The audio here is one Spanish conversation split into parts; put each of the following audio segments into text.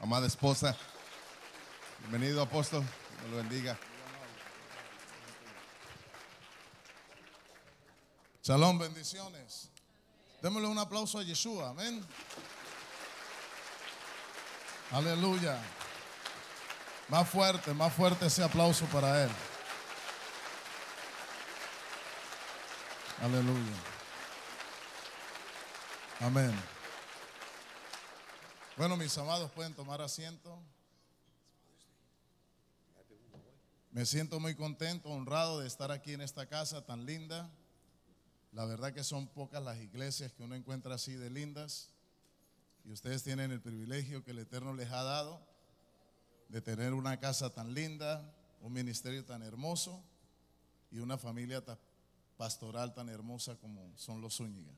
amada esposa. Bienvenido, apóstol. lo bendiga. Salón bendiciones. Démosle un aplauso a Yeshua. Amén. Aleluya. Más fuerte, más fuerte ese aplauso para él. Aleluya. Amén. Bueno, mis amados, pueden tomar asiento. Me siento muy contento, honrado de estar aquí en esta casa tan linda. La verdad que son pocas las iglesias que uno encuentra así de lindas. Y ustedes tienen el privilegio que el Eterno les ha dado de tener una casa tan linda, un ministerio tan hermoso y una familia pastoral tan hermosa como son los Zúñiga.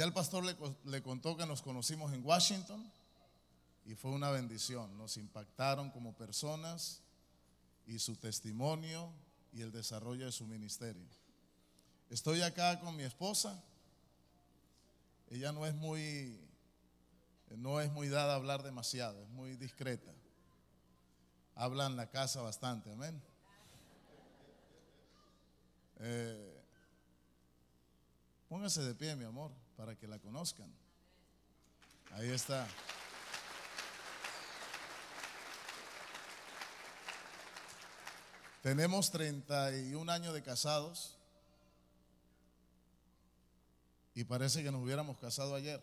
Ya el pastor le, contó que nos conocimos en Washington y fue una bendición. Nos impactaron como personas y su testimonio y el desarrollo de su ministerio. Estoy acá con mi esposa. Ella no es muy, no es muy dada a hablar demasiado, es muy discreta. Habla en la casa bastante, amén. Eh, póngase de pie, mi amor para que la conozcan. Ahí está. Tenemos 31 años de casados y parece que nos hubiéramos casado ayer.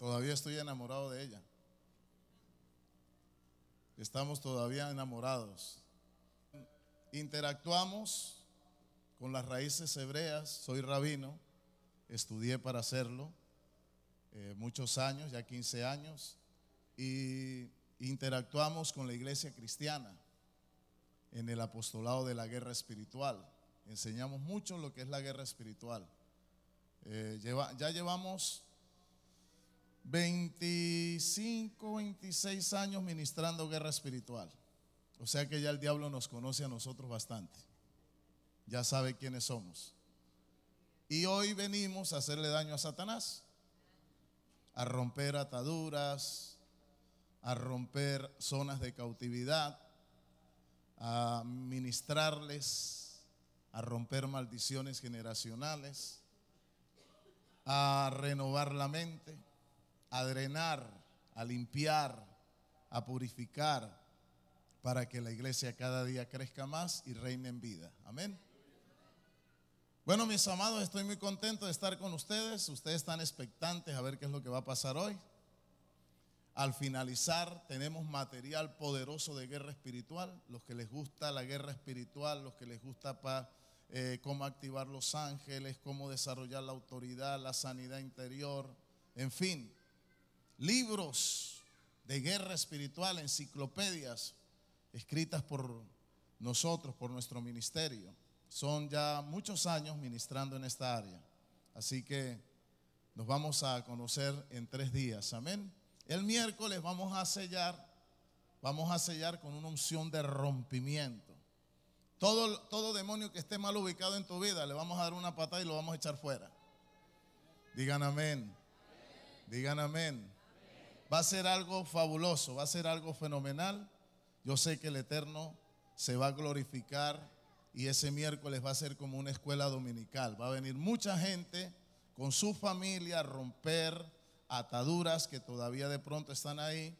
Todavía estoy enamorado de ella. Estamos todavía enamorados. Interactuamos con las raíces hebreas, soy rabino, estudié para hacerlo eh, muchos años, ya 15 años, y interactuamos con la iglesia cristiana en el apostolado de la guerra espiritual. Enseñamos mucho lo que es la guerra espiritual. Eh, lleva, ya llevamos 25, 26 años ministrando guerra espiritual. O sea que ya el diablo nos conoce a nosotros bastante. Ya sabe quiénes somos. Y hoy venimos a hacerle daño a Satanás, a romper ataduras, a romper zonas de cautividad, a ministrarles, a romper maldiciones generacionales, a renovar la mente, a drenar, a limpiar, a purificar, para que la iglesia cada día crezca más y reine en vida. Amén. Bueno, mis amados, estoy muy contento de estar con ustedes. Ustedes están expectantes a ver qué es lo que va a pasar hoy. Al finalizar, tenemos material poderoso de guerra espiritual. Los que les gusta la guerra espiritual, los que les gusta para eh, cómo activar los ángeles, cómo desarrollar la autoridad, la sanidad interior, en fin, libros de guerra espiritual, enciclopedias escritas por nosotros, por nuestro ministerio son ya muchos años ministrando en esta área. Así que nos vamos a conocer en tres días. Amén. El miércoles vamos a sellar, vamos a sellar con una unción de rompimiento. Todo, todo demonio que esté mal ubicado en tu vida, le vamos a dar una patada y lo vamos a echar fuera. Digan amén. Digan amén. Va a ser algo fabuloso, va a ser algo fenomenal. Yo sé que el Eterno se va a glorificar y ese miércoles va a ser como una escuela dominical. Va a venir mucha gente con su familia a romper ataduras que todavía de pronto están ahí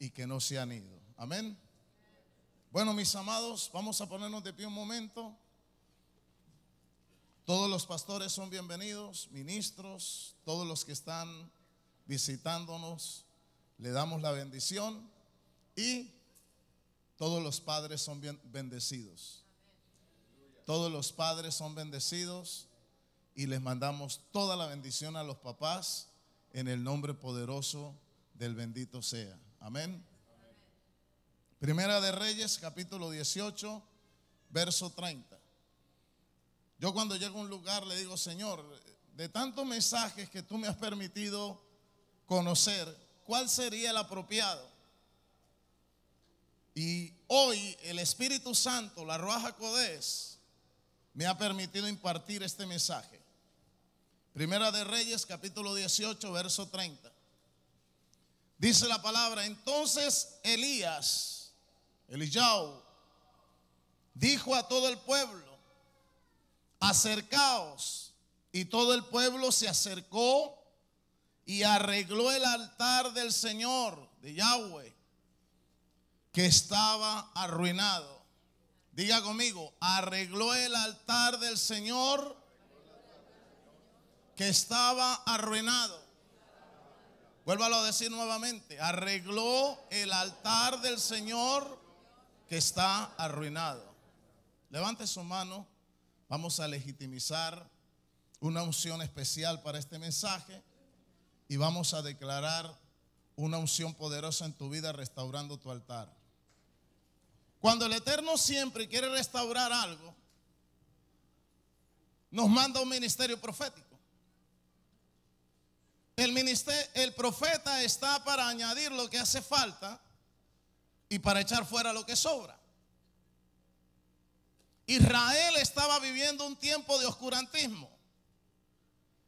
y que no se han ido. Amén. Bueno, mis amados, vamos a ponernos de pie un momento. Todos los pastores son bienvenidos, ministros, todos los que están visitándonos, le damos la bendición y todos los padres son bien bendecidos. Todos los padres son bendecidos y les mandamos toda la bendición a los papás en el nombre poderoso del bendito sea. Amén. Primera de Reyes, capítulo 18, verso 30. Yo cuando llego a un lugar le digo, Señor, de tantos mensajes que tú me has permitido conocer, ¿cuál sería el apropiado? Y hoy el Espíritu Santo, la Ruaja Codés, me ha permitido impartir este mensaje. Primera de Reyes, capítulo 18, verso 30. Dice la palabra, entonces Elías, Elijau dijo a todo el pueblo, acercaos. Y todo el pueblo se acercó y arregló el altar del Señor, de Yahweh, que estaba arruinado. Diga conmigo, arregló el altar del Señor que estaba arruinado. Vuélvalo a decir nuevamente, arregló el altar del Señor que está arruinado. Levante su mano, vamos a legitimizar una unción especial para este mensaje y vamos a declarar una unción poderosa en tu vida restaurando tu altar. Cuando el Eterno siempre quiere restaurar algo, nos manda un ministerio profético. El, el profeta está para añadir lo que hace falta y para echar fuera lo que sobra. Israel estaba viviendo un tiempo de oscurantismo.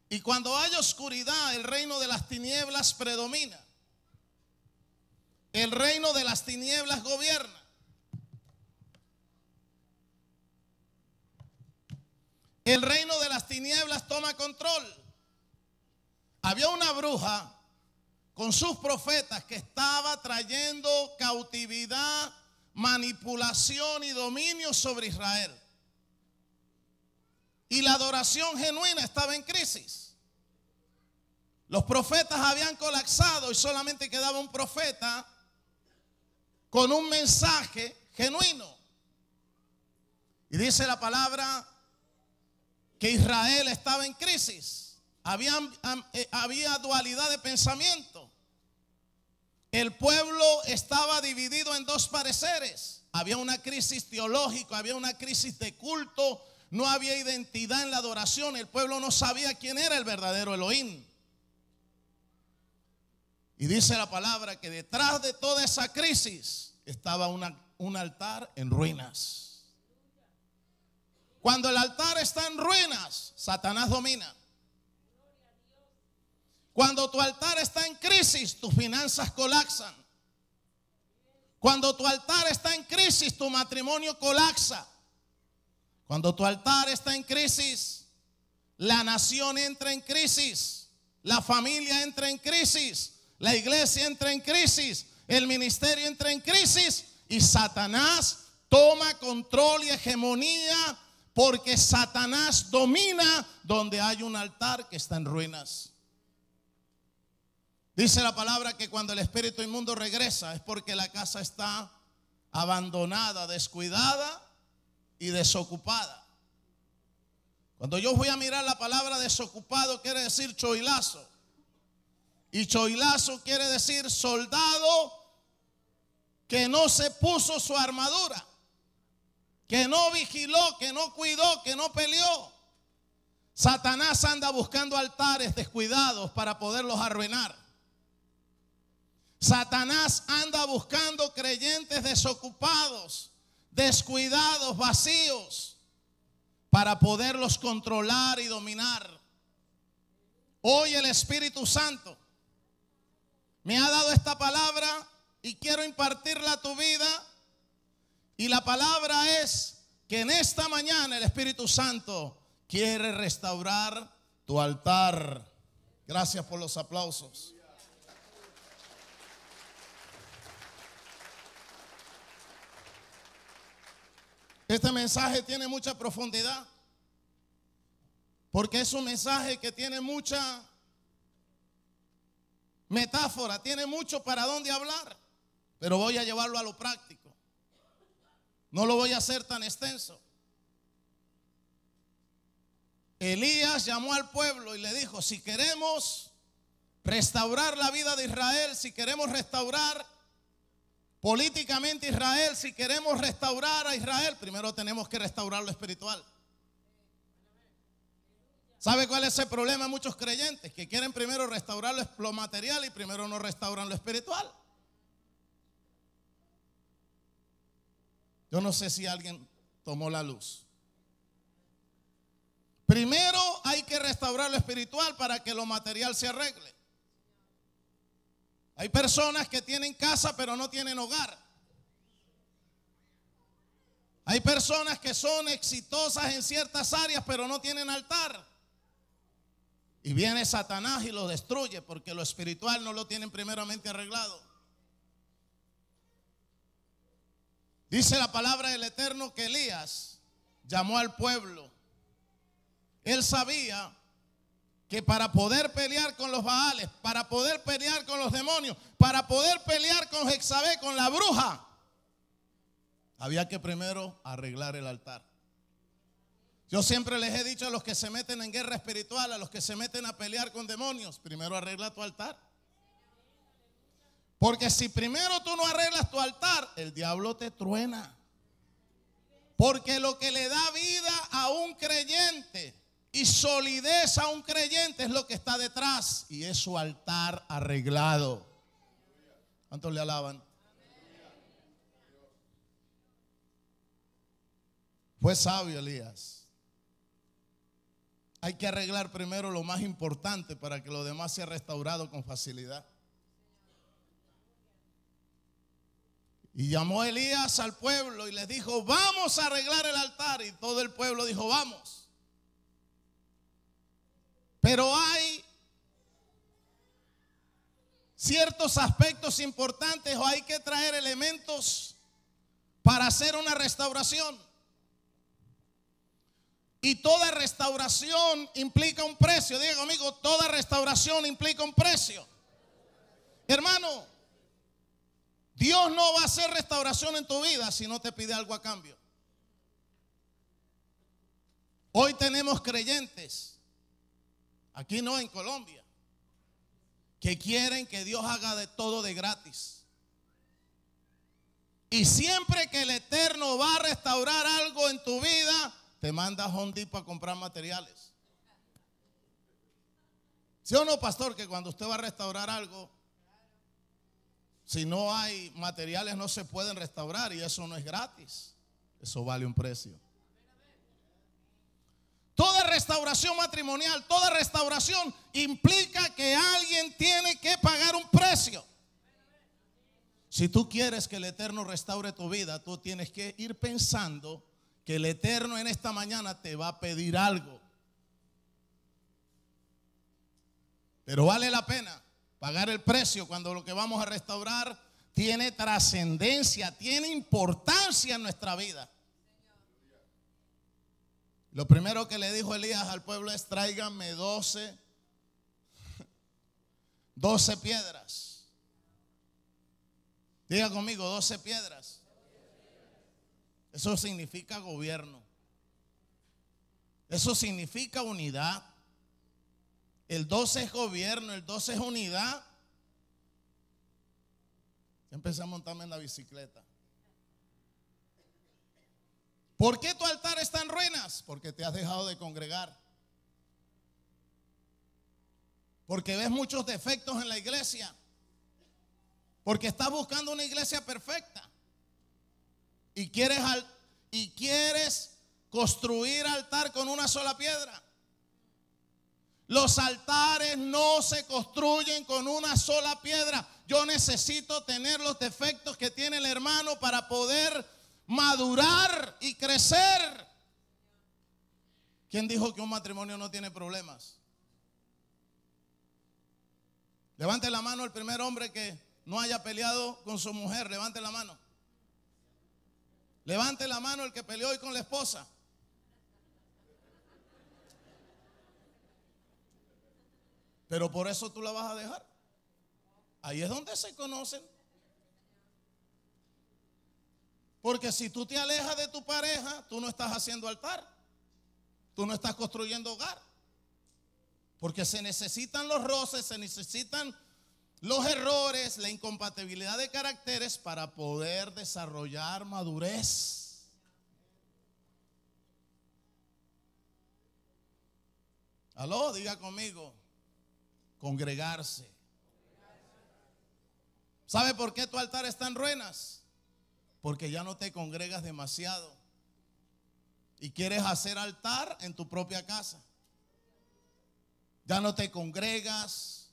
Y cuando hay oscuridad, el reino de las tinieblas predomina. El reino de las tinieblas gobierna. El reino de las tinieblas toma control. Había una bruja con sus profetas que estaba trayendo cautividad, manipulación y dominio sobre Israel. Y la adoración genuina estaba en crisis. Los profetas habían colapsado y solamente quedaba un profeta con un mensaje genuino. Y dice la palabra que Israel estaba en crisis. Eh, había, dualidad de pensamiento. El pueblo estaba dividido en dos pareceres. Había una crisis teológica, había una crisis de culto, no había identidad en la adoración. El pueblo no sabía quién era el verdadero Elohim. Y dice la palabra que detrás de toda esa crisis estaba un altar en ruinas. Cuando el altar está en ruinas, Satanás domina. Cuando tu altar está en crisis, tus finanzas colapsan. Cuando tu altar está en crisis, tu matrimonio colapsa. Cuando tu altar está en crisis, la nación entra en crisis, la familia entra en crisis, la iglesia entra en crisis, el ministerio entra en crisis y Satanás toma control y hegemonía porque Satanás domina donde hay un altar que está en ruinas. Dice la palabra que cuando el espíritu inmundo regresa es porque la casa está abandonada, descuidada y desocupada. Cuando yo voy a mirar la palabra desocupado quiere decir choilazo. Y choilazo quiere decir soldado que no se puso su armadura que no vigiló, que no cuidó, que no peleó. Satanás anda buscando altares descuidados para poderlos arruinar. Satanás anda buscando creyentes desocupados, descuidados, vacíos, para poderlos controlar y dominar. Hoy el Espíritu Santo me ha dado esta palabra y quiero impartirla a tu vida y la palabra es que en esta mañana el Espíritu Santo quiere restaurar tu altar. Gracias por los aplausos. Este mensaje tiene mucha profundidad. Porque es un mensaje que tiene mucha metáfora, tiene mucho para dónde hablar. Pero voy a llevarlo a lo práctico. No lo voy a hacer tan extenso. Elías llamó al pueblo y le dijo, si queremos restaurar la vida de Israel, si queremos restaurar políticamente Israel, si queremos restaurar a Israel, primero tenemos que restaurar lo espiritual. ¿Sabe cuál es el problema de muchos creyentes? Que quieren primero restaurar lo material y primero no restauran lo espiritual. Yo no sé si alguien tomó la luz. Primero hay que restaurar lo espiritual para que lo material se arregle. Hay personas que tienen casa pero no tienen hogar. Hay personas que son exitosas en ciertas áreas pero no tienen altar. Y viene Satanás y lo destruye porque lo espiritual no lo tienen primeramente arreglado. Dice la palabra del Eterno que Elías llamó al pueblo. Él sabía que para poder pelear con los Baales, para poder pelear con los demonios, para poder pelear con Jexabé, con la bruja, había que primero arreglar el altar. Yo siempre les he dicho a los que se meten en guerra espiritual, a los que se meten a pelear con demonios, primero arregla tu altar. Porque si primero tú no arreglas tu altar, el diablo te truena. Porque lo que le da vida a un creyente y solidez a un creyente es lo que está detrás y es su altar arreglado. ¿Cuántos le alaban? Fue sabio Elías. Hay que arreglar primero lo más importante para que lo demás sea restaurado con facilidad. Y llamó Elías al pueblo y les dijo, vamos a arreglar el altar. Y todo el pueblo dijo, vamos. Pero hay ciertos aspectos importantes o hay que traer elementos para hacer una restauración. Y toda restauración implica un precio. Diga amigo, toda restauración implica un precio. Hermano, Dios no va a hacer restauración en tu vida si no te pide algo a cambio. Hoy tenemos creyentes, aquí no en Colombia, que quieren que Dios haga de todo de gratis. Y siempre que el Eterno va a restaurar algo en tu vida, te manda a Hondi para comprar materiales. ¿Sí o no, pastor? Que cuando usted va a restaurar algo, si no hay materiales no se pueden restaurar y eso no es gratis. Eso vale un precio. Toda restauración matrimonial, toda restauración implica que alguien tiene que pagar un precio. Si tú quieres que el Eterno restaure tu vida, tú tienes que ir pensando que el Eterno en esta mañana te va a pedir algo. Pero vale la pena. Pagar el precio cuando lo que vamos a restaurar tiene trascendencia, tiene importancia en nuestra vida. Lo primero que le dijo Elías al pueblo es tráiganme 12, 12 piedras. Diga conmigo, 12 piedras. Eso significa gobierno. Eso significa unidad el 12 es gobierno, el 12 es unidad. Empecé a montarme en la bicicleta. ¿Por qué tu altar está en ruinas? Porque te has dejado de congregar. Porque ves muchos defectos en la iglesia. Porque estás buscando una iglesia perfecta. Y quieres, y quieres construir altar con una sola piedra. Los altares no se construyen con una sola piedra. Yo necesito tener los defectos que tiene el hermano para poder madurar y crecer. ¿Quién dijo que un matrimonio no tiene problemas? Levante la mano el primer hombre que no haya peleado con su mujer. Levante la mano. Levante la mano el que peleó hoy con la esposa. Pero por eso tú la vas a dejar. Ahí es donde se conocen. Porque si tú te alejas de tu pareja, tú no estás haciendo altar. Tú no estás construyendo hogar. Porque se necesitan los roces, se necesitan los errores, la incompatibilidad de caracteres para poder desarrollar madurez. Aló, diga conmigo. Congregarse. ¿Sabe por qué tu altar está en ruinas? Porque ya no te congregas demasiado. Y quieres hacer altar en tu propia casa. Ya no te congregas.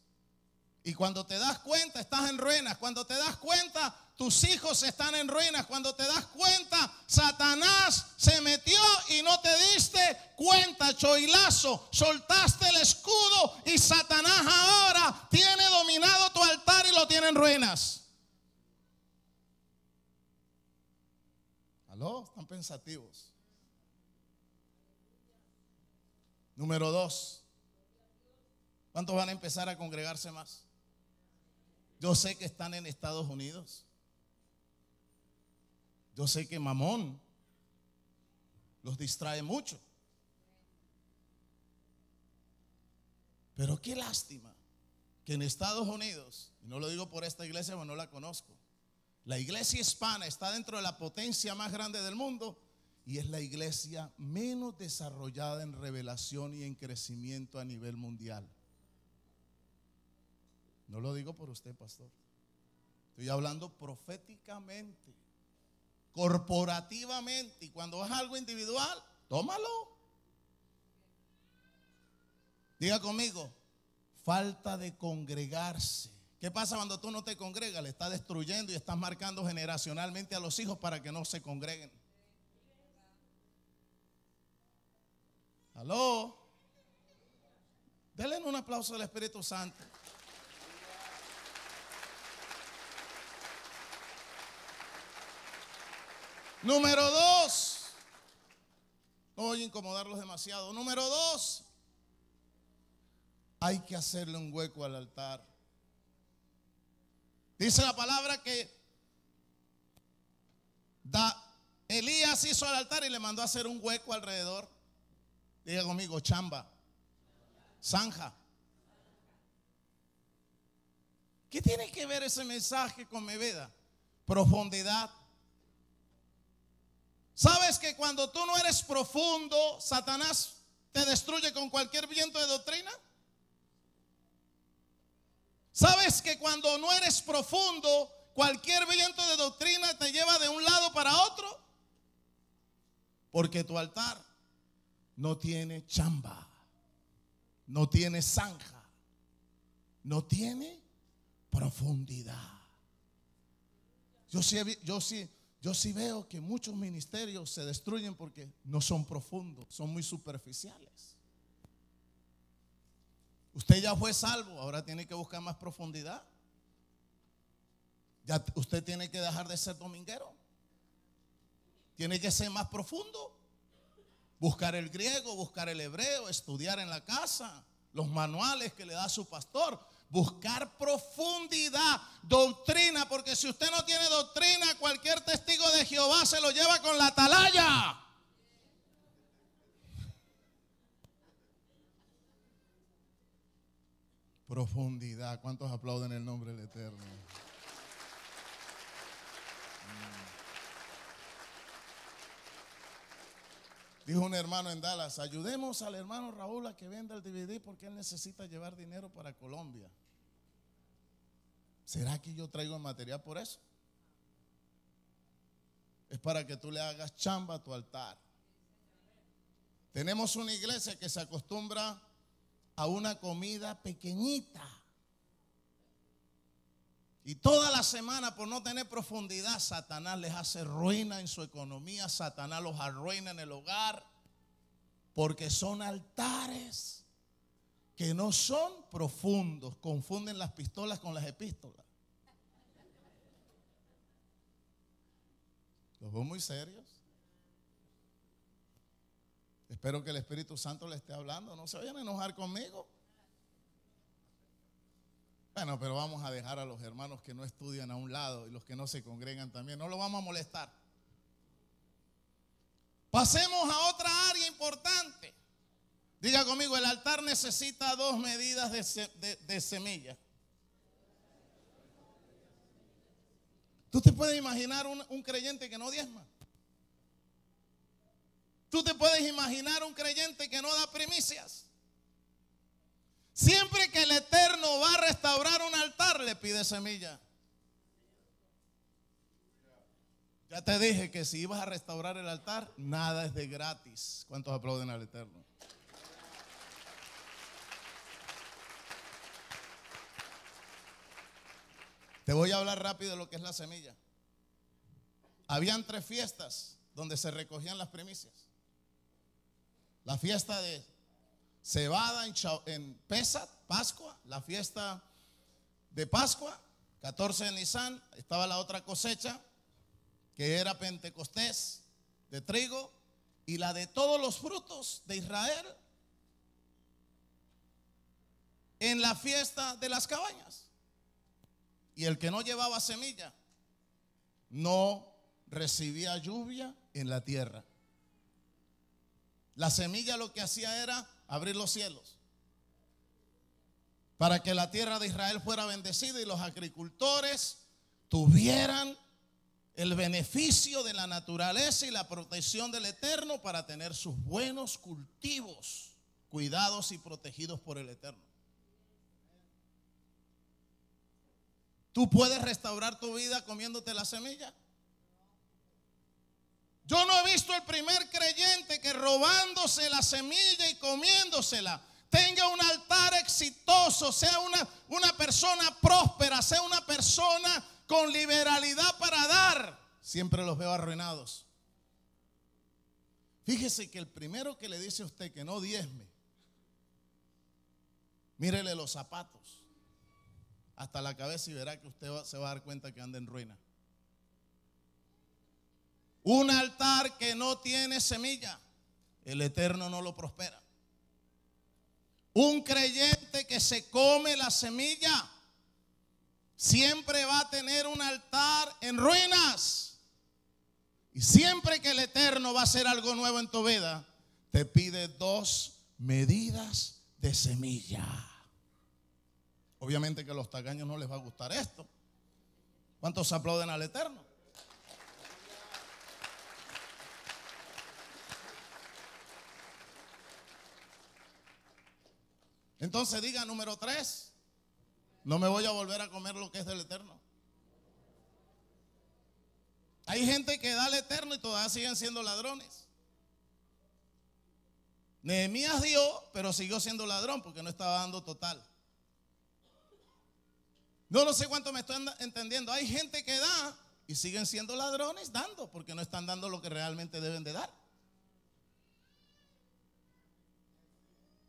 Y cuando te das cuenta, estás en ruinas. Cuando te das cuenta, tus hijos están en ruinas. Cuando te das cuenta, Satanás se metió y no te diste cuenta, choilazo. Soltaste el escudo y Satanás ahora tiene dominado tu altar y lo tiene en ruinas. ¿Aló? Están pensativos. Número dos. ¿Cuántos van a empezar a congregarse más? Yo sé que están en Estados Unidos. Yo sé que Mamón los distrae mucho. Pero qué lástima que en Estados Unidos, y no lo digo por esta iglesia, porque no la conozco, la iglesia hispana está dentro de la potencia más grande del mundo y es la iglesia menos desarrollada en revelación y en crecimiento a nivel mundial. No lo digo por usted, pastor. Estoy hablando proféticamente corporativamente. Y cuando es algo individual, tómalo. Diga conmigo, falta de congregarse. ¿Qué pasa cuando tú no te congregas? Le estás destruyendo y estás marcando generacionalmente a los hijos para que no se congreguen. Aló. Denle un aplauso al Espíritu Santo. Número dos. No voy a incomodarlos demasiado. Número dos. Hay que hacerle un hueco al altar. Dice la palabra que Elías hizo al altar y le mandó a hacer un hueco alrededor. Diga conmigo, chamba, zanja. ¿Qué tiene que ver ese mensaje con Meveda? Profundidad, Sabes que cuando tú no eres profundo, Satanás te destruye con cualquier viento de doctrina. Sabes que cuando no eres profundo, cualquier viento de doctrina te lleva de un lado para otro. Porque tu altar no tiene chamba, no tiene zanja, no tiene profundidad. Yo sí, yo sí, yo sí veo que muchos ministerios se destruyen porque no son profundos, son muy superficiales. Usted ya fue salvo, ahora tiene que buscar más profundidad. Ya usted tiene que dejar de ser dominguero. Tiene que ser más profundo. Buscar el griego, buscar el hebreo, estudiar en la casa, los manuales que le da su pastor. Buscar profundidad, doctrina, porque si usted no tiene doctrina, cualquier testimonio de Jehová se lo lleva con la atalaya. Profundidad. ¿Cuántos aplauden el nombre del Eterno? Mm. Dijo un hermano en Dallas, ayudemos al hermano Raúl a que venda el DVD porque él necesita llevar dinero para Colombia. ¿Será que yo traigo material por eso? es para que tú le hagas chamba a tu altar. Tenemos una iglesia que se acostumbra a una comida pequeñita. Y toda la semana por no tener profundidad, Satanás les hace ruina en su economía, Satanás los arruina en el hogar, porque son altares que no son profundos, confunden las pistolas con las epístolas. Los veo muy serios. Espero que el Espíritu Santo le esté hablando. No se vayan a enojar conmigo. Bueno, pero vamos a dejar a los hermanos que no estudian a un lado y los que no se congregan también. No lo vamos a molestar. Pasemos a otra área importante. Diga conmigo, el altar necesita dos medidas de, de semillas. ¿Tú te puedes imaginar un, creyente que no diezma? ¿Tú te puedes imaginar un creyente que no da primicias? Siempre que el Eterno va a restaurar un altar, le pide semilla. Ya te dije que si ibas a restaurar el altar, nada es de gratis. ¿Cuántos aplauden al Eterno? Te voy a hablar rápido de lo que es la semilla. Habían tres fiestas donde se recogían las primicias. La fiesta de cebada en, Pesat, Pascua, la fiesta de Pascua, 14 de Nisan, estaba la otra cosecha, que era Pentecostés de trigo, y la de todos los frutos de Israel en la fiesta de las cabañas. Y el que no llevaba semilla no recibía lluvia en la tierra. La semilla lo que hacía era abrir los cielos para que la tierra de Israel fuera bendecida y los agricultores tuvieran el beneficio de la naturaleza y la protección del Eterno para tener sus buenos cultivos cuidados y protegidos por el Eterno. ¿Tú puedes restaurar tu vida comiéndote la semilla? Yo no he visto el primer creyente que robándose la semilla y comiéndosela tenga un altar exitoso, sea una, una persona próspera, sea una persona con liberalidad para dar. Siempre los veo arruinados. Fíjese que el primero que le dice a usted que no diezme, mírele los zapatos hasta la cabeza y verá que usted se va a dar cuenta que anda en ruina. Un altar que no tiene semilla, el Eterno no lo prospera. Un creyente que se come la semilla, siempre va a tener un altar en ruinas. Y siempre que el Eterno va a hacer algo nuevo en tu vida, te pide dos medidas de semilla. Obviamente que a los tacaños no les va a gustar esto. ¿Cuántos aplauden al Eterno? Entonces diga número tres, no me voy a volver a comer lo que es del Eterno. Hay gente que da al Eterno y todavía siguen siendo ladrones. Nehemías dio, pero siguió siendo ladrón porque no estaba dando total. No lo sé cuánto me estoy entendiendo. Hay gente que da y siguen siendo ladrones dando porque no están dando lo que realmente deben de dar.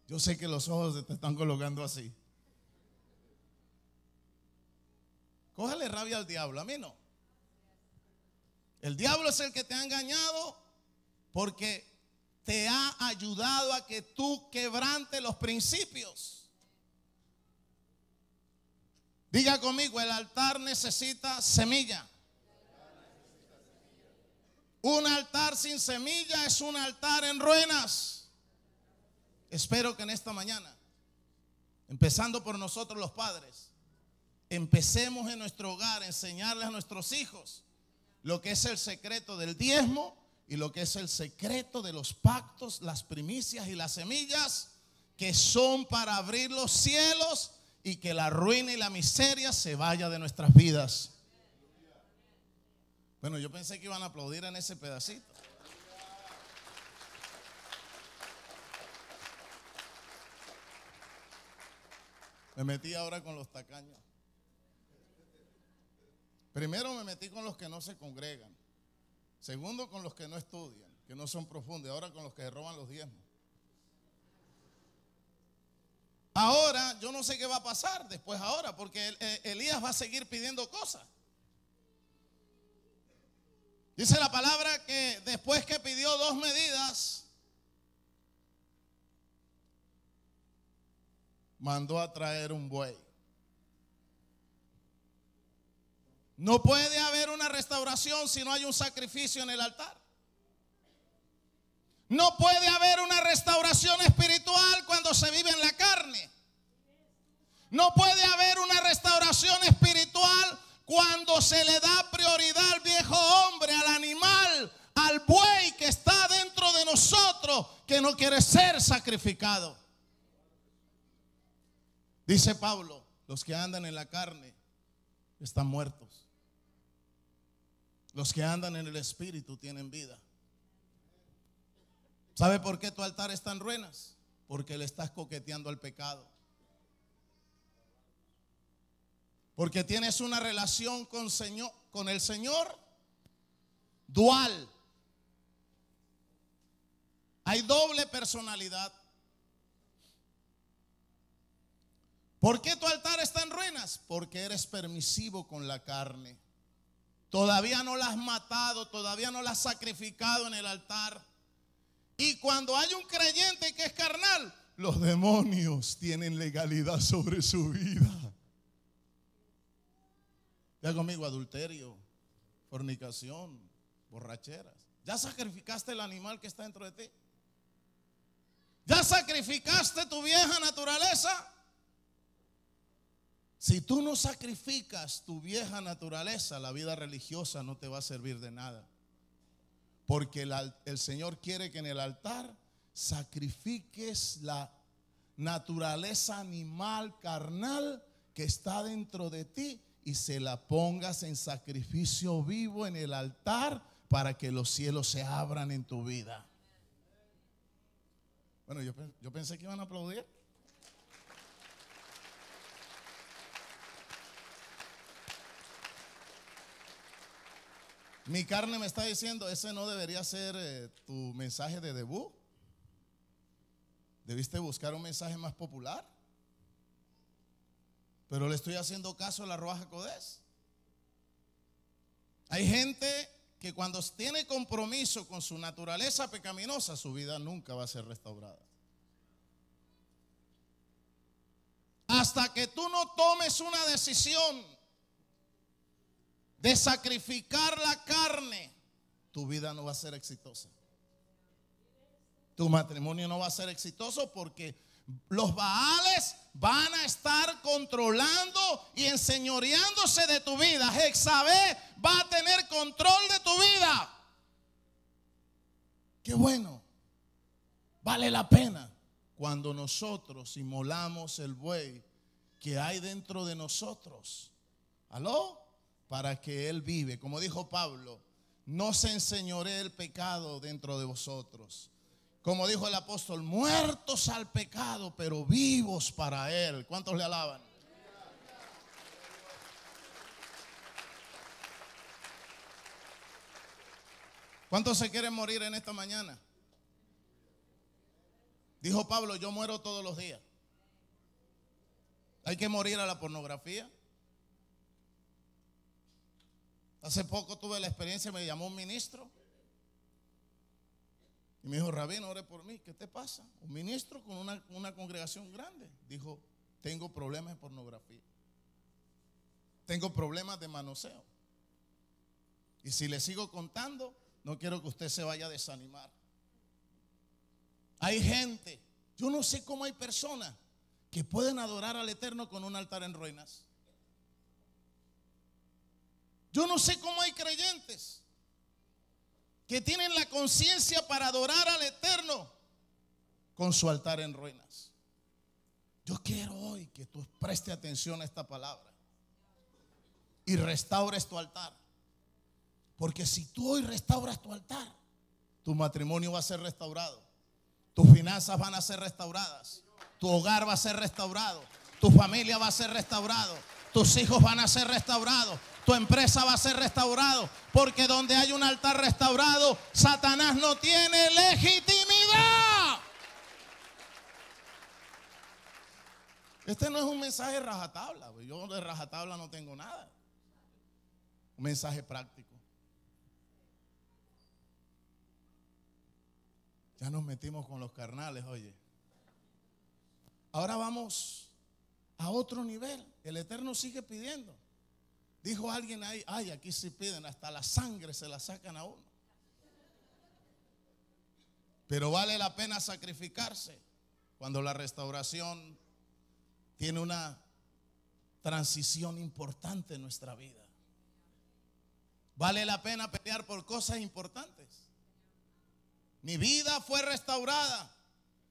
Yo sé que los ojos te están colocando así. Cójale rabia al diablo, a mí no. El diablo es el que te ha engañado porque te ha ayudado a que tú quebrantes los principios. Diga conmigo, el altar necesita semilla. Un altar sin semilla es un altar en ruinas. Espero que en esta mañana, empezando por nosotros los padres, empecemos en nuestro hogar a enseñarles a nuestros hijos lo que es el secreto del diezmo y lo que es el secreto de los pactos, las primicias y las semillas que son para abrir los cielos y que la ruina y la miseria se vaya de nuestras vidas. Bueno, yo pensé que iban a aplaudir en ese pedacito. Me metí ahora con los tacaños. Primero me metí con los que no se congregan. Segundo con los que no estudian, que no son profundos. Ahora con los que roban los diezmos. Ahora, yo no sé qué va a pasar después ahora, porque eh, Elías va a seguir pidiendo cosas. Dice la palabra que después que pidió dos medidas, mandó a traer un buey. No puede haber una restauración si no hay un sacrificio en el altar. No puede haber una restauración espiritual cuando se vive en la carne. No puede haber una restauración espiritual cuando se le da prioridad al viejo hombre, al animal, al buey que está dentro de nosotros, que no quiere ser sacrificado. Dice Pablo, los que andan en la carne están muertos. Los que andan en el espíritu tienen vida. ¿Sabe por qué tu altar está en ruinas? Porque le estás coqueteando al pecado. Porque tienes una relación con, señor, con el Señor dual. Hay doble personalidad. ¿Por qué tu altar está en ruinas? Porque eres permisivo con la carne. Todavía no la has matado, todavía no la has sacrificado en el altar. Y cuando hay un creyente que es carnal, los demonios tienen legalidad sobre su vida. Ya conmigo, adulterio, fornicación, borracheras. Ya sacrificaste el animal que está dentro de ti. Ya sacrificaste tu vieja naturaleza. Si tú no sacrificas tu vieja naturaleza, la vida religiosa no te va a servir de nada. Porque el, Señor quiere que en el altar sacrifiques la naturaleza animal, carnal, que está dentro de ti y se la pongas en sacrificio vivo en el altar para que los cielos se abran en tu vida. Bueno, yo, yo pensé que iban a aplaudir. Mi carne me está diciendo, ese no debería ser eh, tu mensaje de debut. Debiste buscar un mensaje más popular. Pero le estoy haciendo caso a la roja codés. Hay gente que cuando tiene compromiso con su naturaleza pecaminosa, su vida nunca va a ser restaurada. Hasta que tú no tomes una decisión de sacrificar la carne, tu vida no va a ser exitosa. Tu matrimonio no va a ser exitoso porque los baales van a estar controlando y enseñoreándose de tu vida. Jexabé va a tener control de tu vida. Qué bueno. Vale la pena cuando nosotros inmolamos el buey que hay dentro de nosotros. ¿Aló? para que Él vive. Como dijo Pablo, no se enseñore el pecado dentro de vosotros. Como dijo el apóstol, muertos al pecado, pero vivos para Él. ¿Cuántos le alaban? ¿Cuántos se quieren morir en esta mañana? Dijo Pablo, yo muero todos los días. Hay que morir a la pornografía, Hace poco tuve la experiencia, me llamó un ministro y me dijo, Rabino, ore por mí, ¿qué te pasa? Un ministro con una, una congregación grande. Dijo, tengo problemas de pornografía. Tengo problemas de manoseo. Y si le sigo contando, no quiero que usted se vaya a desanimar. Hay gente, yo no sé cómo hay personas que pueden adorar al Eterno con un altar en ruinas. Yo no sé cómo hay creyentes que tienen la conciencia para adorar al Eterno con su altar en ruinas. Yo quiero hoy que tú preste atención a esta palabra y restaures tu altar. Porque si tú hoy restauras tu altar, tu matrimonio va a ser restaurado, tus finanzas van a ser restauradas, tu hogar va a ser restaurado, tu familia va a ser restaurado, tus hijos van a ser restaurados, tu empresa va a ser restaurado, porque donde hay un altar restaurado, Satanás no tiene legitimidad. Este no es un mensaje rajatabla, yo de rajatabla no tengo nada. Un mensaje práctico. Ya nos metimos con los carnales, oye. Ahora vamos a otro nivel. El Eterno sigue pidiendo. Dijo alguien ahí, ay, aquí se piden, hasta la sangre se la sacan a uno. Pero vale la pena sacrificarse cuando la restauración tiene una transición importante en nuestra vida. Vale la pena pelear por cosas importantes. Mi vida fue restaurada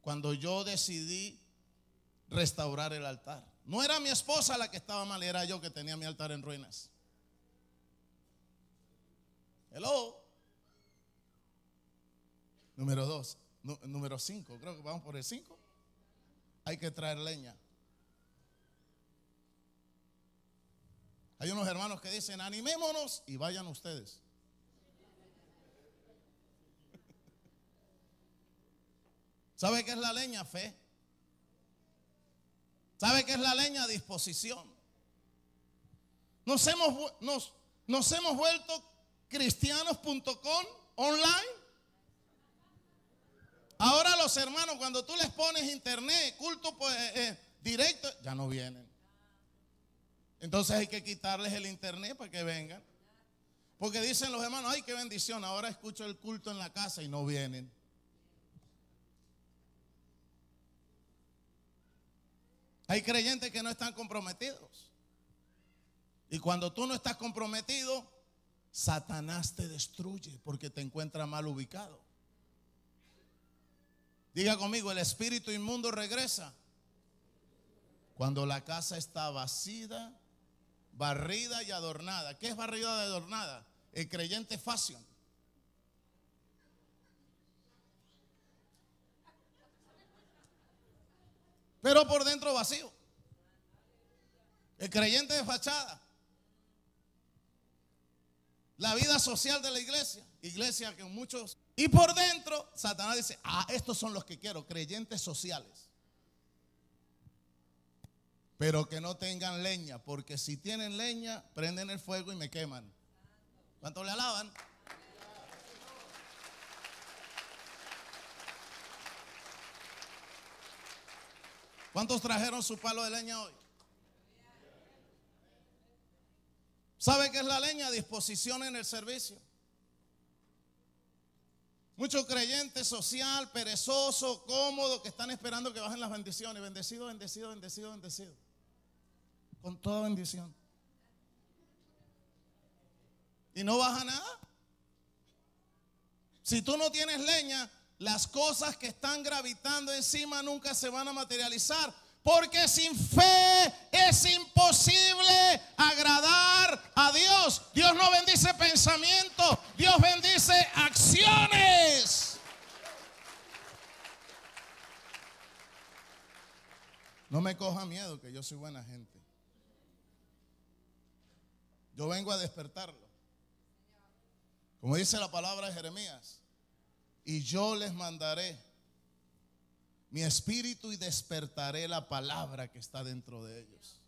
cuando yo decidí restaurar el altar. No era mi esposa la que estaba mal, era yo que tenía mi altar en ruinas. Hello. Número dos, número cinco, creo que vamos por el cinco. Hay que traer leña. Hay unos hermanos que dicen, animémonos y vayan ustedes. ¿Sabe qué es la leña? Fe. ¿Sabe qué es la leña? A disposición. Nos hemos, nos, hemos vuelto cristianos.com online. Ahora los hermanos, cuando tú les pones internet, culto pues, eh, eh, directo, ya no vienen. Entonces hay que quitarles el internet para que vengan. Porque dicen los hermanos, ay, qué bendición, ahora escucho el culto en la casa y no vienen. Hay creyentes que no están comprometidos. Y cuando tú no estás comprometido, Satanás te destruye porque te encuentra mal ubicado. Diga conmigo, el espíritu inmundo regresa. Cuando la casa está vacía, barrida y adornada. ¿Qué es barrida y adornada? El creyente fácil. pero por dentro vacío. El creyente de fachada. La vida social de la iglesia, iglesia que muchos... Y por dentro, Satanás dice, ah, estos son los que quiero, creyentes sociales. Pero que no tengan leña, porque si tienen leña, prenden el fuego y me queman. ¿Cuánto le alaban? ¿Cuántos trajeron su palo de leña hoy? ¿Sabe qué es la leña? Disposición en el servicio. Muchos creyentes social, perezoso, cómodo, que están esperando que bajen las bendiciones. Bendecido, bendecido, bendecido, bendecido. Con toda bendición. Y no baja nada. Si tú no tienes leña, las cosas que están gravitando encima nunca se van a materializar. Porque sin fe es imposible agradar a Dios. Dios no bendice pensamientos, Dios bendice acciones. No me coja miedo que yo soy buena gente. Yo vengo a despertarlo. Como dice la palabra de Jeremías, y yo les mandaré mi espíritu y despertaré la palabra que está dentro de ellos.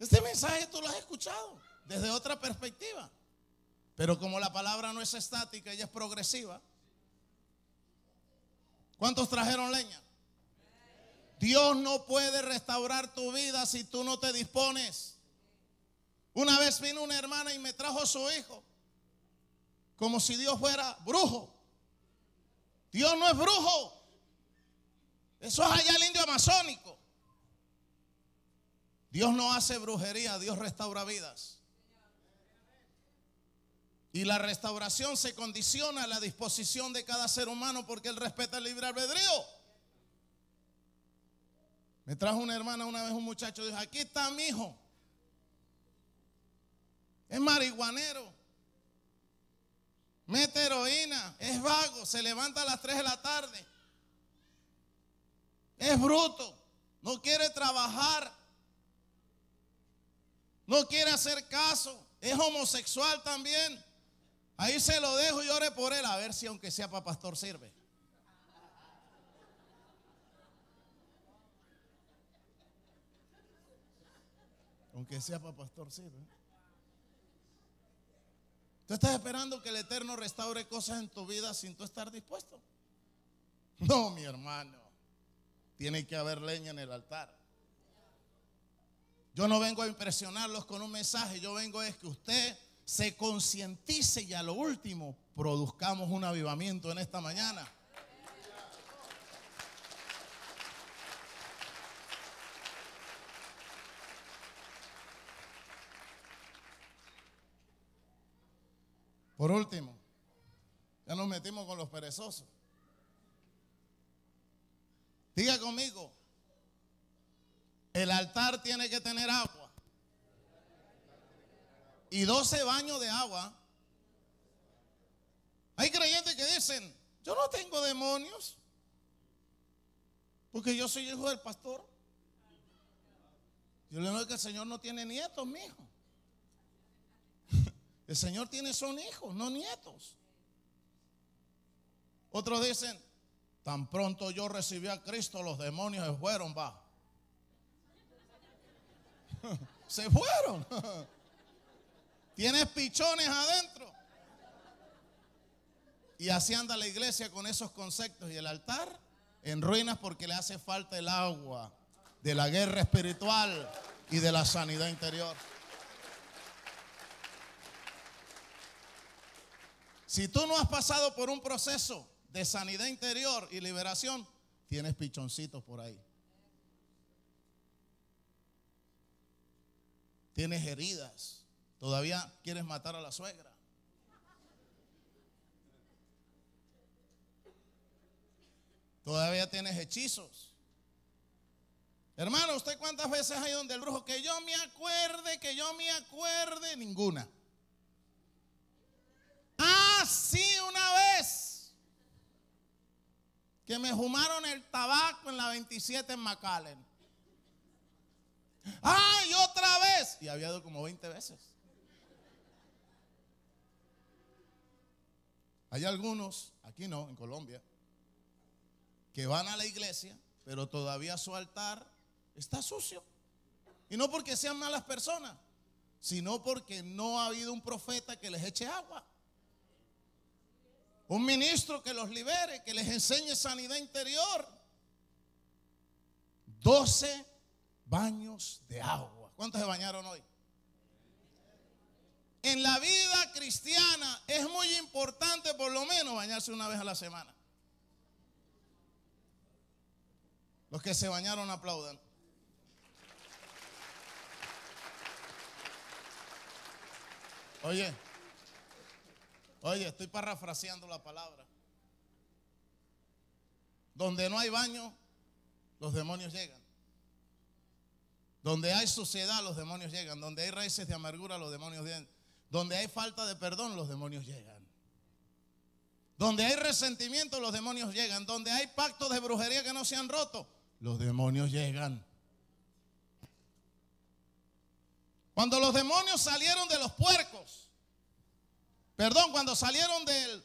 Este mensaje tú lo has escuchado desde otra perspectiva, pero como la palabra no es estática, ella es progresiva. ¿Cuántos trajeron leña? Dios no puede restaurar tu vida si tú no te dispones. Una vez vino una hermana y me trajo su hijo como si Dios fuera brujo. Dios no es brujo. Eso es allá el indio amazónico. Dios no hace brujería, Dios restaura vidas. Y la restauración se condiciona a la disposición de cada ser humano porque él respeta el libre albedrío. Me trajo una hermana una vez un muchacho, dijo, aquí está mi hijo. Es marihuanero mete heroína, es vago, se levanta a las 3 de la tarde, es bruto, no quiere trabajar, no quiere hacer caso, es homosexual también. Ahí se lo dejo y ore por él, a ver si aunque sea para pastor sirve. Aunque sea para pastor sirve. Tú estás esperando que el Eterno restaure cosas en tu vida sin tú estar dispuesto. No, mi hermano. Tiene que haber leña en el altar. Yo no vengo a impresionarlos con un mensaje. Yo vengo es que usted se concientice y a lo último produzcamos un avivamiento en esta mañana. Por último, ya nos metimos con los perezosos. Diga conmigo, el altar tiene que tener agua. Y 12 baños de agua. Hay creyentes que dicen, yo no tengo demonios, porque yo soy hijo del pastor. Yo le digo que el Señor no tiene nietos, mijo. El Señor tiene son hijos, no nietos. Otros dicen, tan pronto yo recibí a Cristo, los demonios se fueron, va. se fueron. Tienes pichones adentro. Y así anda la iglesia con esos conceptos y el altar en ruinas porque le hace falta el agua de la guerra espiritual y de la sanidad interior. Si tú no has pasado por un proceso de sanidad interior y liberación, tienes pichoncitos por ahí. Tienes heridas. Todavía quieres matar a la suegra. Todavía tienes hechizos. Hermano, ¿usted cuántas veces hay donde el brujo? Que yo me acuerde, que yo me acuerde, ninguna así una vez que me fumaron el tabaco en la 27 en McAllen. ¡Ay, otra vez! Y había dado como 20 veces. Hay algunos, aquí no, en Colombia, que van a la iglesia, pero todavía su altar está sucio. Y no porque sean malas personas, sino porque no ha habido un profeta que les eche agua. Un ministro que los libere, que les enseñe sanidad interior. doce baños de agua. ¿Cuántos se bañaron hoy? En la vida cristiana es muy importante por lo menos bañarse una vez a la semana. Los que se bañaron aplaudan. Oye, Oye, estoy parafraseando la palabra. Donde no hay baño, los demonios llegan. Donde hay suciedad, los demonios llegan. Donde hay raíces de amargura, los demonios llegan. Donde hay falta de perdón, los demonios llegan. Donde hay resentimiento, los demonios llegan. Donde hay pactos de brujería que no se han roto, los demonios llegan. Cuando los demonios salieron de los puercos, Perdón, cuando salieron del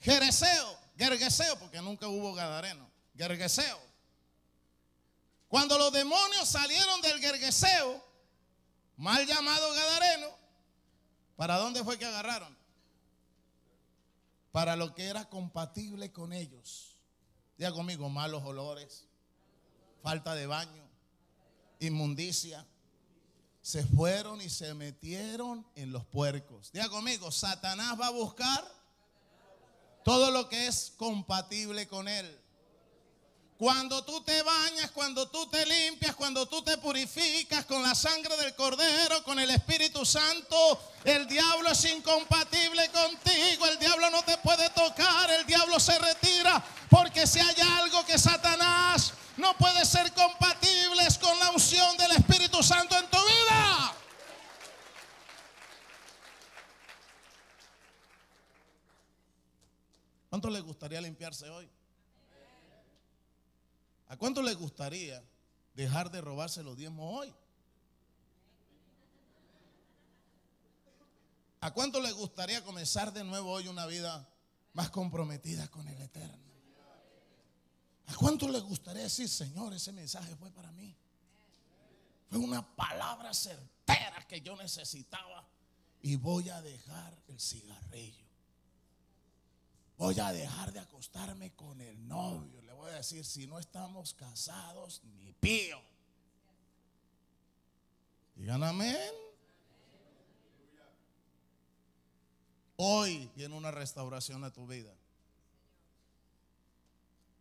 Jereseo, Gergeseo, porque nunca hubo Gadareno, Gergeseo. Cuando los demonios salieron del Gergeseo, mal llamado Gadareno, ¿para dónde fue que agarraron? Para lo que era compatible con ellos. Diga conmigo, malos olores, falta de baño, inmundicia, se fueron y se metieron en los puercos. Diga conmigo, Satanás va a buscar todo lo que es compatible con él. Cuando tú te bañas, cuando tú te limpias, cuando tú te purificas con la sangre del cordero, con el Espíritu Santo, el diablo es incompatible contigo, el diablo no te puede tocar, el diablo se retira, porque si hay algo que Satanás no puede ser compatible es con la unción del Espíritu Santo en tu ¿Cuánto le gustaría limpiarse hoy? ¿A cuánto le gustaría dejar de robarse los diezmos hoy? ¿A cuánto le gustaría comenzar de nuevo hoy una vida más comprometida con el Eterno? ¿A cuánto le gustaría decir, Señor, ese mensaje fue para mí? Fue una palabra certera que yo necesitaba y voy a dejar el cigarrillo. Voy a dejar de acostarme con el novio. Le voy a decir, si no estamos casados, ni pío. Digan amén. Hoy viene una restauración a tu vida.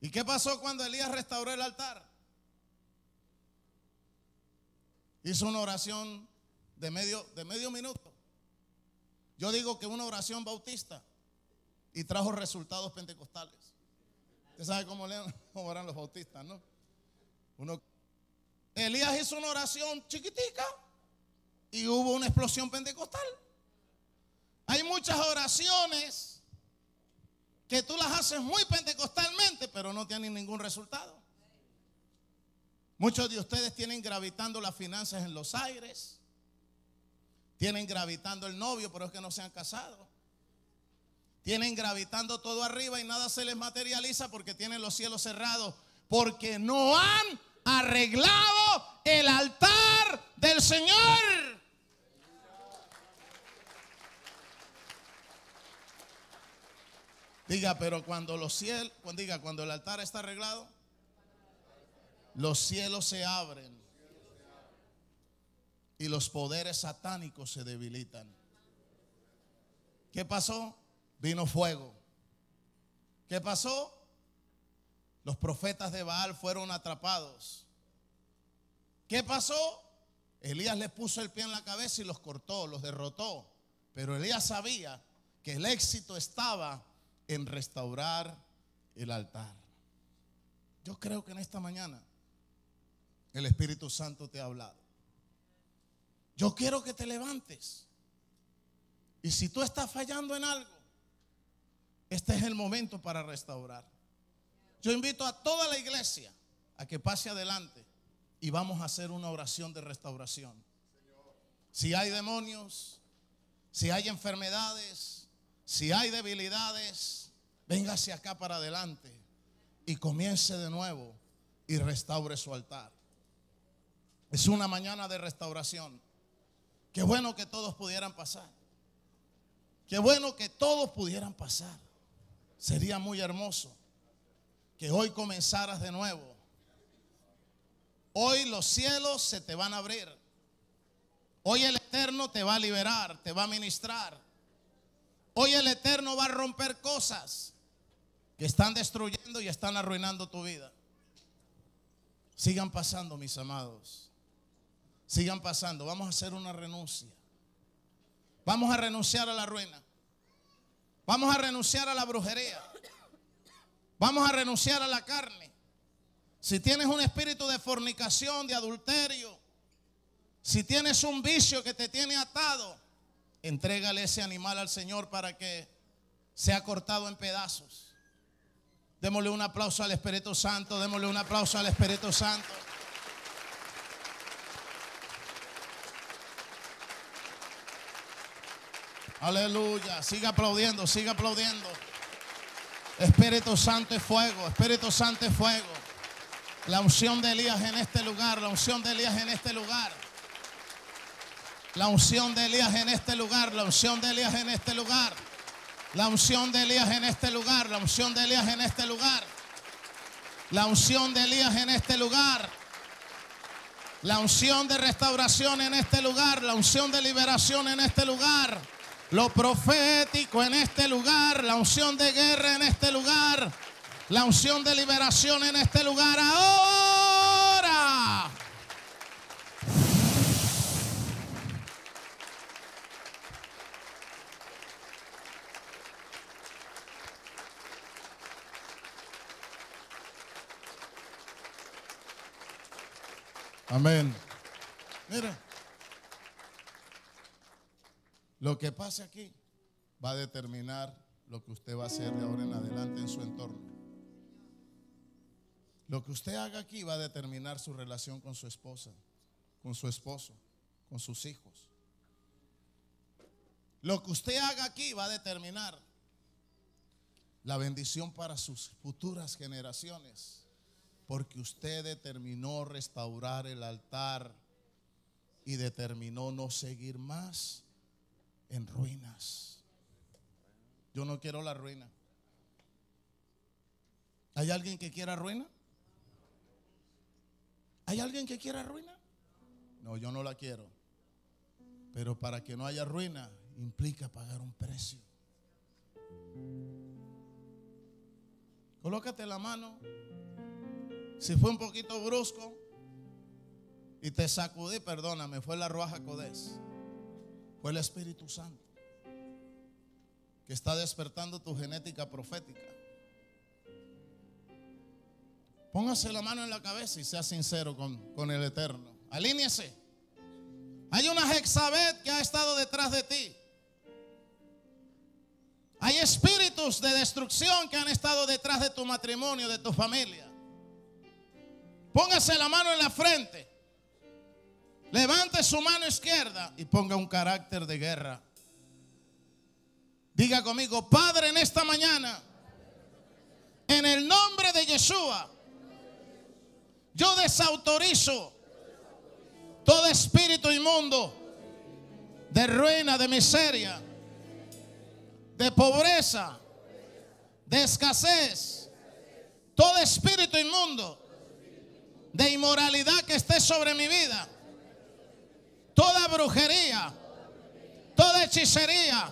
¿Y qué pasó cuando Elías restauró el altar? Hizo una oración de medio, de medio minuto. Yo digo que una oración bautista y trajo resultados pentecostales. Usted sabe cómo, le cómo eran los bautistas, ¿no? Uno, Elías hizo una oración chiquitica y hubo una explosión pentecostal. Hay muchas oraciones que tú las haces muy pentecostalmente, pero no tienen ningún resultado. Muchos de ustedes tienen gravitando las finanzas en los aires, tienen gravitando el novio, pero es que no se han casado. Tienen gravitando todo arriba y nada se les materializa porque tienen los cielos cerrados. Porque no han arreglado el altar del Señor. Diga, pero cuando los cielos, diga, cuando el altar está arreglado, los cielos se abren y los poderes satánicos se debilitan. ¿Qué pasó? vino fuego. ¿Qué pasó? Los profetas de Baal fueron atrapados. ¿Qué pasó? Elías les puso el pie en la cabeza y los cortó, los derrotó. Pero Elías sabía que el éxito estaba en restaurar el altar. Yo creo que en esta mañana el Espíritu Santo te ha hablado. Yo quiero que te levantes. Y si tú estás fallando en algo, este es el momento para restaurar. Yo invito a toda la iglesia a que pase adelante y vamos a hacer una oración de restauración. Si hay demonios, si hay enfermedades, si hay debilidades, véngase acá para adelante y comience de nuevo y restaure su altar. Es una mañana de restauración. Qué bueno que todos pudieran pasar. Qué bueno que todos pudieran pasar. Sería muy hermoso que hoy comenzaras de nuevo. Hoy los cielos se te van a abrir. Hoy el Eterno te va a liberar, te va a ministrar. Hoy el Eterno va a romper cosas que están destruyendo y están arruinando tu vida. Sigan pasando, mis amados. Sigan pasando. Vamos a hacer una renuncia. Vamos a renunciar a la ruina. Vamos a renunciar a la brujería. Vamos a renunciar a la carne. Si tienes un espíritu de fornicación, de adulterio, si tienes un vicio que te tiene atado, entrégale ese animal al Señor para que sea cortado en pedazos. Démosle un aplauso al Espíritu Santo, démosle un aplauso al Espíritu Santo. Aleluya. Siga aplaudiendo, siga aplaudiendo. Espíritu Santo es fuego, Espíritu Santo es fuego. La unción de Elías en este lugar, la unción de Elías en este lugar. La unción de Elías en este lugar, la unción de Elías en este lugar. La unción de Elías en este lugar, la unción de Elías en este lugar. La unción de Elías en este lugar. La unción de restauración en este lugar, la unción de liberación en este lugar. Lo profético en este lugar, la unción de guerra en este lugar, la unción de liberación en este lugar ahora. Amén. Mira. Lo que pase aquí va a determinar lo que usted va a hacer de ahora en adelante en su entorno. Lo que usted haga aquí va a determinar su relación con su esposa, con su esposo, con sus hijos. Lo que usted haga aquí va a determinar la bendición para sus futuras generaciones, porque usted determinó restaurar el altar y determinó no seguir más en ruinas. Yo no quiero la ruina. ¿Hay alguien que quiera ruina? ¿Hay alguien que quiera ruina? No, yo no la quiero. Pero para que no haya ruina implica pagar un precio. Colócate la mano. Si fue un poquito brusco y te sacudí, perdóname, fue la roja codés. Fue el Espíritu Santo que está despertando tu genética profética. Póngase la mano en la cabeza y sea sincero con, el Eterno. Alíñese. Hay una Jezabeth que ha estado detrás de ti. Hay espíritus de destrucción que han estado detrás de tu matrimonio, de tu familia. Póngase la mano en la frente. Levante su mano izquierda y ponga un carácter de guerra. Diga conmigo, Padre, en esta mañana, en el nombre de Yeshua, yo desautorizo todo espíritu inmundo de ruina, de miseria, de pobreza, de escasez, todo espíritu inmundo de inmoralidad que esté sobre mi vida toda brujería, toda hechicería,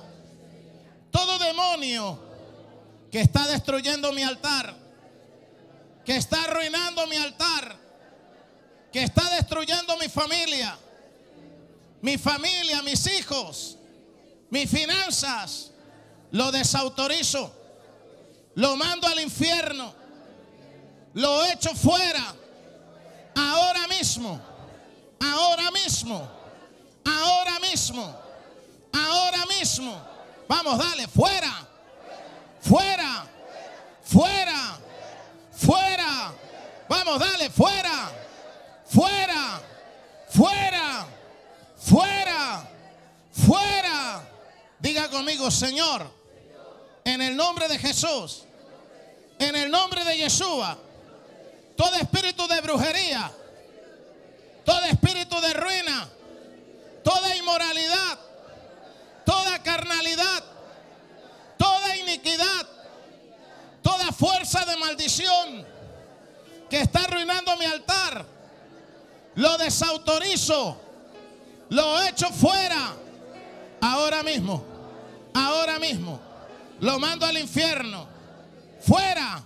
todo demonio que está destruyendo mi altar, que está arruinando mi altar, que está destruyendo mi familia, mi familia, mis hijos, mis finanzas, lo desautorizo, lo mando al infierno, lo echo fuera, ahora mismo, ahora mismo Ahora mismo. Ahora mismo. Vamos, dale, fuera. Fuera. Fuera. Fuera. Vamos, dale, fuera. Fuera. Fuera. Fuera. Fuera. Diga conmigo, Señor. En el nombre de Jesús. En el nombre de Yeshua. Todo espíritu de brujería. Todo espíritu de ruina toda inmoralidad, toda carnalidad, toda iniquidad, toda fuerza de maldición que está arruinando mi altar, lo desautorizo, lo echo fuera ahora mismo, ahora mismo, lo mando al infierno, fuera,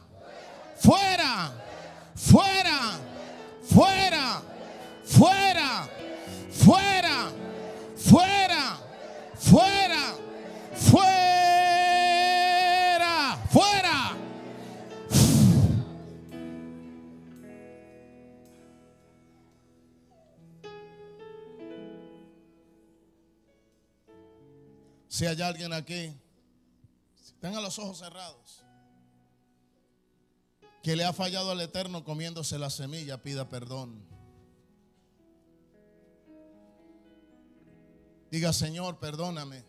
fuera, fuera, fuera. hay alguien aquí, tenga los ojos cerrados, que le ha fallado al Eterno comiéndose la semilla, pida perdón. Diga, Señor, perdóname,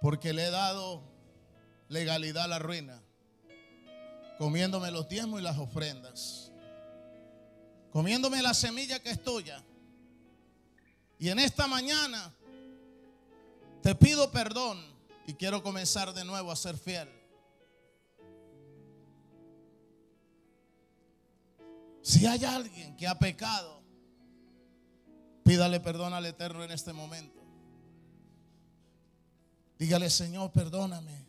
porque le he dado legalidad a la ruina, comiéndome los diezmos y las ofrendas, comiéndome la semilla que es tuya. Y en esta mañana te pido perdón y quiero comenzar de nuevo a ser fiel. Si hay alguien que ha pecado, pídale perdón al Eterno en este momento. Dígale, Señor, perdóname.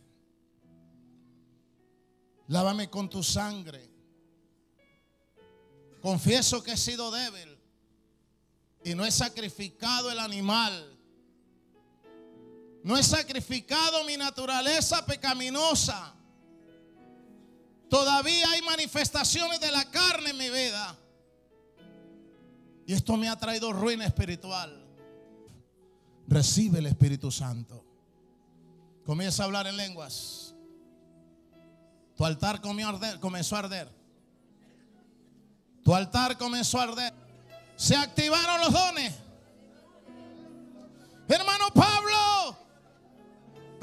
Lávame con tu sangre. Confieso que he sido débil y no he sacrificado el animal no he sacrificado mi naturaleza pecaminosa. Todavía hay manifestaciones de la carne en mi vida. Y esto me ha traído ruina espiritual. Recibe el Espíritu Santo. Comienza a hablar en lenguas. Tu altar comenzó a arder. Tu altar comenzó a arder. Se activaron los dones.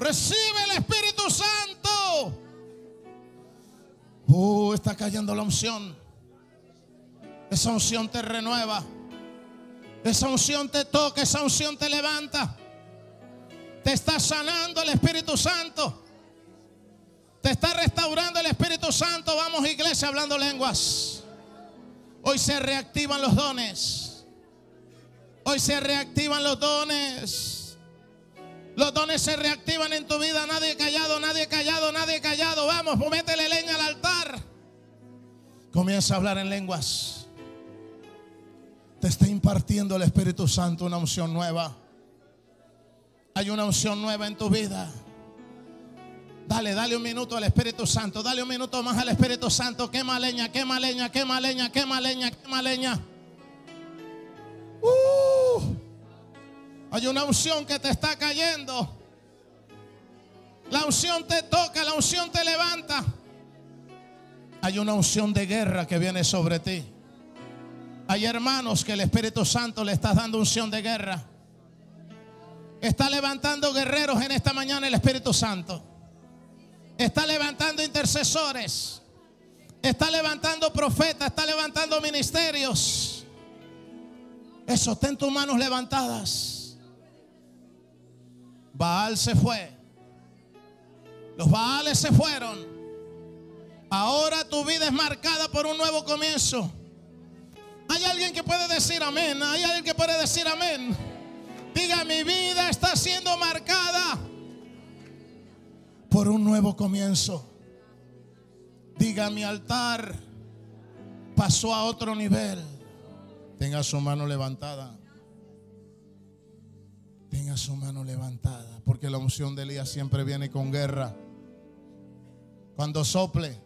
Recibe el Espíritu Santo. Uh, está cayendo la unción. Esa unción te renueva. Esa unción te toca, esa unción te levanta. Te está sanando el Espíritu Santo. Te está restaurando el Espíritu Santo. Vamos iglesia hablando lenguas. Hoy se reactivan los dones. Hoy se reactivan los dones. Los dones se reactivan en tu vida. Nadie callado, nadie callado, nadie callado. Vamos, pues métele leña al altar. Comienza a hablar en lenguas. Te está impartiendo el Espíritu Santo una unción nueva. Hay una unción nueva en tu vida. Dale, dale un minuto al Espíritu Santo. Dale un minuto más al Espíritu Santo. Quema leña, quema leña, quema leña, quema leña, quema leña. Uh. Hay una unción que te está cayendo. La unción te toca, la unción te levanta. Hay una unción de guerra que viene sobre ti. Hay hermanos que el Espíritu Santo le está dando unción de guerra. Está levantando guerreros en esta mañana el Espíritu Santo. Está levantando intercesores. Está levantando profetas. Está levantando ministerios. Eso, ten tus manos levantadas. Baal se fue. Los Baales se fueron. Ahora tu vida es marcada por un nuevo comienzo. Hay alguien que puede decir amén. Hay alguien que puede decir amén. Diga, mi vida está siendo marcada por un nuevo comienzo. Diga, mi altar pasó a otro nivel. Tenga su mano levantada su mano levantada, porque la unción del día siempre viene con guerra. Cuando sople,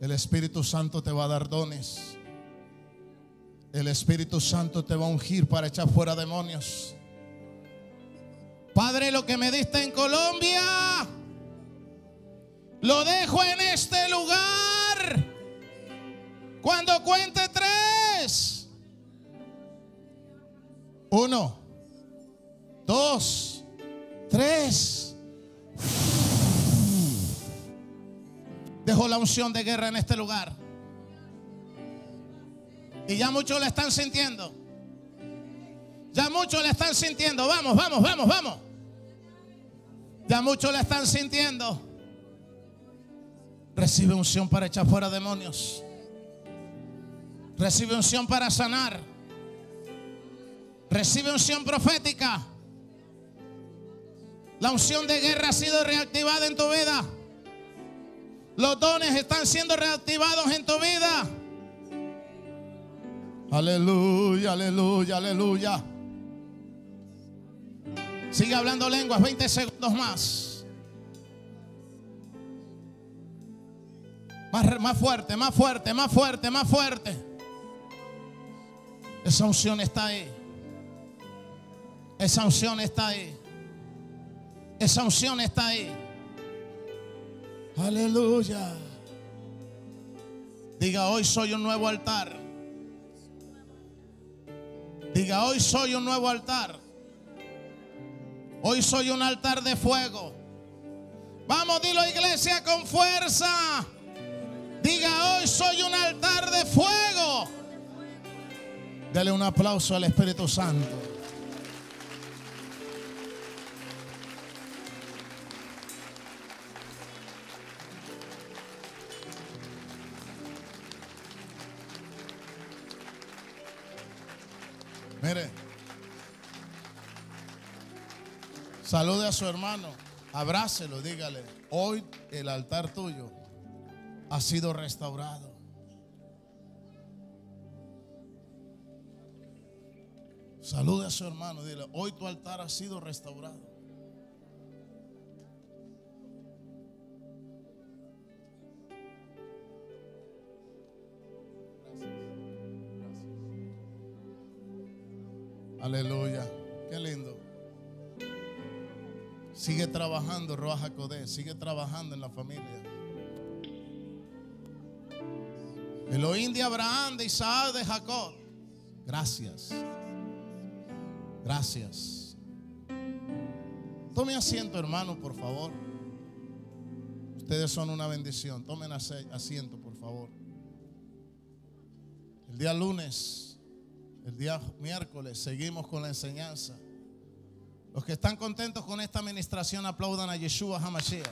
el Espíritu Santo te va a dar dones. El Espíritu Santo te va a ungir para echar fuera demonios. Padre, lo que me diste en Colombia, lo dejo en este lugar. Cuando cuente tres. Uno, dos, tres. Dejó la unción de guerra en este lugar. Y ya muchos la están sintiendo. Ya muchos la están sintiendo. Vamos, vamos, vamos, vamos. Ya muchos la están sintiendo. Recibe unción para echar fuera demonios. Recibe unción para sanar. Recibe unción profética. La unción de guerra ha sido reactivada en tu vida. Los dones están siendo reactivados en tu vida. Aleluya, aleluya, aleluya. Sigue hablando lenguas, 20 segundos más. Más, más fuerte, más fuerte, más fuerte, más fuerte. Esa unción está ahí. Esa unción está ahí. Esa unción está ahí. Aleluya. Diga, hoy soy un nuevo altar. Diga, hoy soy un nuevo altar. Hoy soy un altar de fuego. Vamos, dilo iglesia con fuerza. Diga, hoy soy un altar de fuego. Dale un aplauso al Espíritu Santo. Salude a su hermano. Abrácelo, dígale. Hoy el altar tuyo ha sido restaurado. Salude a su hermano, dile, hoy tu altar ha sido restaurado. Aleluya. Sigue trabajando, Roja Codé. Sigue trabajando en la familia. Elohim de Abraham, de Isaac, de Jacob. Gracias. Gracias. Tome asiento, hermano, por favor. Ustedes son una bendición. Tomen asiento, por favor. El día lunes, el día miércoles, seguimos con la enseñanza. Los que están contentos con esta administración aplaudan a Yeshua Hamashiach.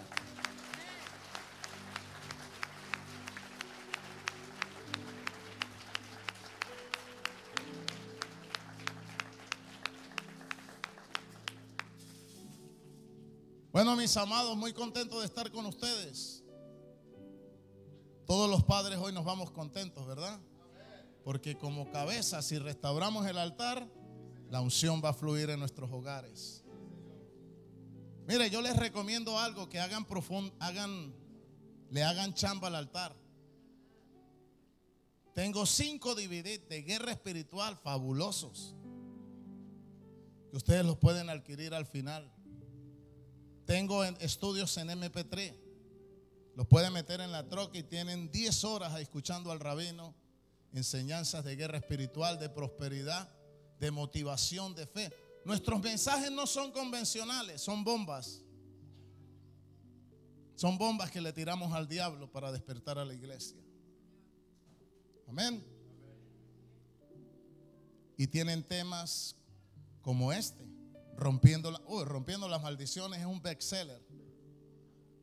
Bueno, mis amados, muy contento de estar con ustedes. Todos los padres hoy nos vamos contentos, ¿verdad? Porque como cabeza, si restauramos el altar, la unción va a fluir en nuestros hogares. Mire, yo les recomiendo algo que hagan hagan, le hagan chamba al altar. Tengo cinco divididos de guerra espiritual fabulosos que ustedes los pueden adquirir al final. Tengo estudios en MP3. Los pueden meter en la troca y tienen 10 horas escuchando al rabino, enseñanzas de guerra espiritual, de prosperidad de motivación, de fe. Nuestros mensajes no son convencionales, son bombas. Son bombas que le tiramos al diablo para despertar a la iglesia. Amén. Y tienen temas como este, rompiendo, la, rompiendo las maldiciones es un bestseller.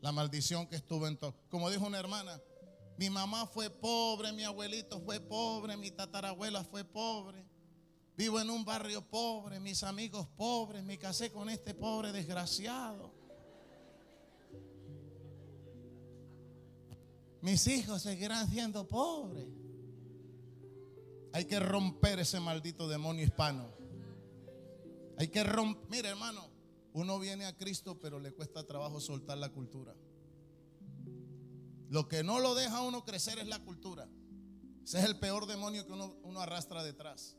La maldición que estuvo en todo. Como dijo una hermana, mi mamá fue pobre, mi abuelito fue pobre, mi tatarabuela fue pobre. Vivo en un barrio pobre, mis amigos pobres, me casé con este pobre desgraciado. Mis hijos seguirán siendo pobres. Hay que romper ese maldito demonio hispano. Hay que romper, mire hermano, uno viene a Cristo pero le cuesta trabajo soltar la cultura. Lo que no lo deja uno crecer es la cultura. Ese es el peor demonio que uno arrastra detrás.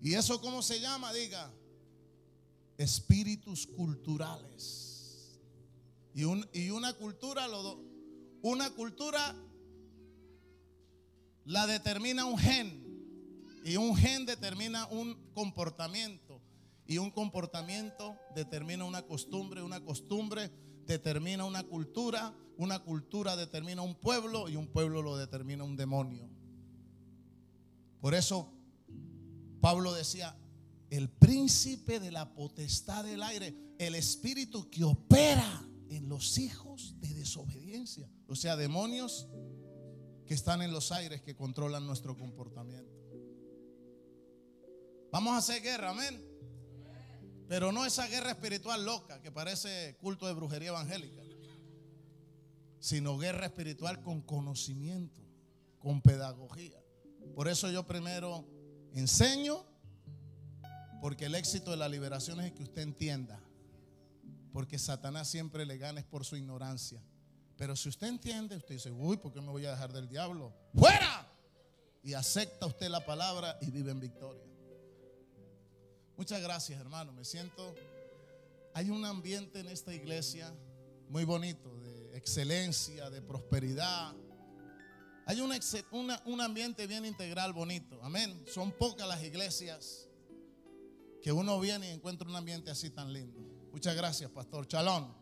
¿Y eso cómo se llama? Diga, espíritus culturales. Y, un, y una cultura, una cultura la determina un gen. Y un gen determina un comportamiento. Y un comportamiento determina una costumbre. Una costumbre determina una cultura. Una cultura determina un pueblo. Y un pueblo lo determina un demonio. Por eso Pablo decía, el príncipe de la potestad del aire, el espíritu que opera en los hijos de desobediencia, o sea, demonios que están en los aires que controlan nuestro comportamiento. Vamos a hacer guerra, amén. Pero no esa guerra espiritual loca que parece culto de brujería evangélica, sino guerra espiritual con conocimiento, con pedagogía. Por eso yo primero Enseño porque el éxito de la liberación es que usted entienda. Porque Satanás siempre le gana es por su ignorancia. Pero si usted entiende, usted dice, uy, porque qué me voy a dejar del diablo? ¡Fuera! Y acepta usted la palabra y vive en victoria. Muchas gracias, hermano. Me siento. Hay un ambiente en esta iglesia muy bonito, de excelencia, de prosperidad hay un ambiente bien integral bonito. Amén. Son pocas las iglesias que uno viene y encuentra un ambiente así tan lindo. Muchas gracias, Pastor Chalón.